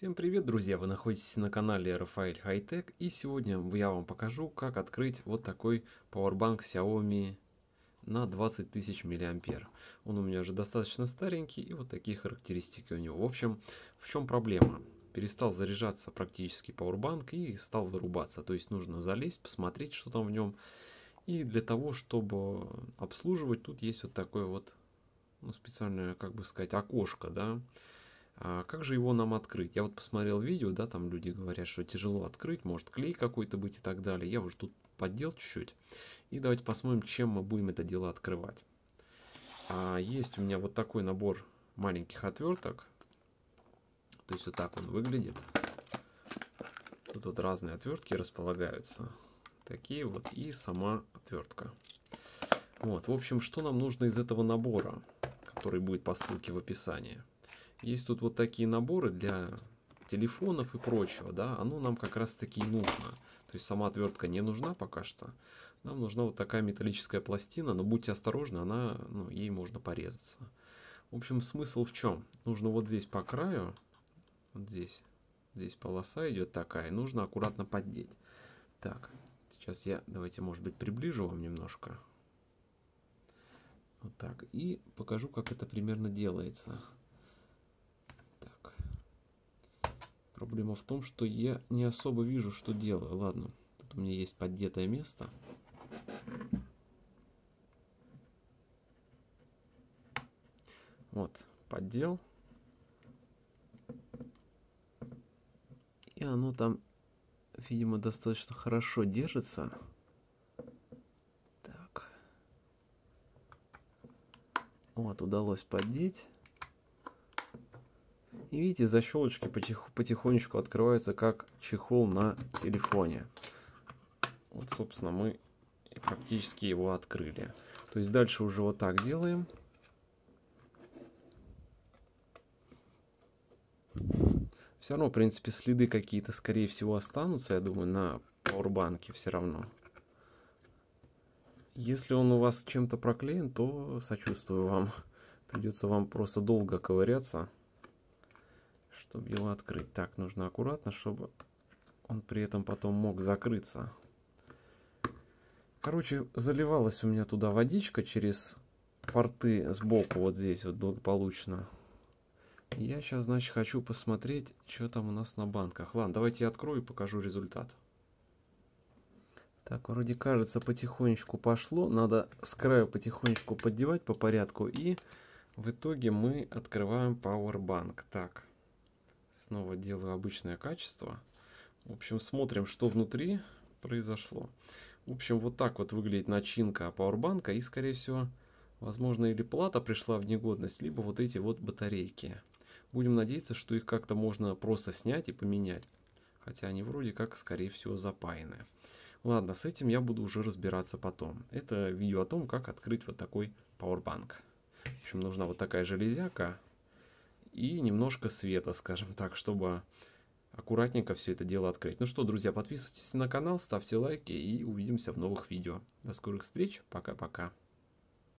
Всем привет, друзья! Вы находитесь на канале Рафаэль Хайтек и сегодня я вам покажу, как открыть вот такой Powerbank Xiaomi на 20 тысяч миллиампер. Он у меня уже достаточно старенький и вот такие характеристики у него. В общем, в чем проблема? Перестал заряжаться практически Powerbank и стал вырубаться. То есть нужно залезть, посмотреть, что там в нем. И для того, чтобы обслуживать, тут есть вот такое вот ну, специальное, как бы сказать, окошко, да, а как же его нам открыть? Я вот посмотрел видео, да, там люди говорят, что тяжело открыть, может клей какой-то быть и так далее. Я уже тут поддел чуть-чуть. И давайте посмотрим, чем мы будем это дело открывать. А есть у меня вот такой набор маленьких отверток. То есть вот так он выглядит. Тут вот разные отвертки располагаются. Такие вот и сама отвертка. Вот, в общем, что нам нужно из этого набора, который будет по ссылке в описании. Есть тут вот такие наборы для телефонов и прочего, да, оно нам как раз таки нужно. То есть сама отвертка не нужна пока что. Нам нужна вот такая металлическая пластина, но будьте осторожны, она, ну, ей можно порезаться. В общем, смысл в чем? Нужно вот здесь по краю, вот здесь, здесь полоса идет такая, нужно аккуратно поддеть. Так, сейчас я, давайте, может быть, приближу вам немножко. Вот так, и покажу, как это примерно делается. Проблема в том, что я не особо вижу, что делаю. Ладно, тут у меня есть поддетое место. Вот, поддел. И оно там, видимо, достаточно хорошо держится. Так. Вот, удалось поддеть. И видите, защелочки потих, потихонечку открываются, как чехол на телефоне. Вот, собственно, мы практически его открыли. То есть дальше уже вот так делаем. Все равно, в принципе, следы какие-то, скорее всего, останутся, я думаю, на пауэрбанке все равно. Если он у вас чем-то проклеен, то сочувствую вам. Придется вам просто долго ковыряться чтобы его открыть. Так, нужно аккуратно, чтобы он при этом потом мог закрыться. Короче, заливалась у меня туда водичка через порты сбоку, вот здесь вот благополучно. Я сейчас, значит, хочу посмотреть, что там у нас на банках. Ладно, давайте я открою и покажу результат. Так, вроде кажется, потихонечку пошло. Надо с краю потихонечку поддевать по порядку. И в итоге мы открываем Powerbank. Так, Снова делаю обычное качество. В общем, смотрим, что внутри произошло. В общем, вот так вот выглядит начинка пауэрбанка. И, скорее всего, возможно, или плата пришла в негодность, либо вот эти вот батарейки. Будем надеяться, что их как-то можно просто снять и поменять. Хотя они вроде как, скорее всего, запаяны. Ладно, с этим я буду уже разбираться потом. Это видео о том, как открыть вот такой пауэрбанк. В общем, нужна вот такая железяка, и немножко света, скажем так, чтобы аккуратненько все это дело открыть. Ну что, друзья, подписывайтесь на канал, ставьте лайки и увидимся в новых видео. До скорых встреч, пока-пока.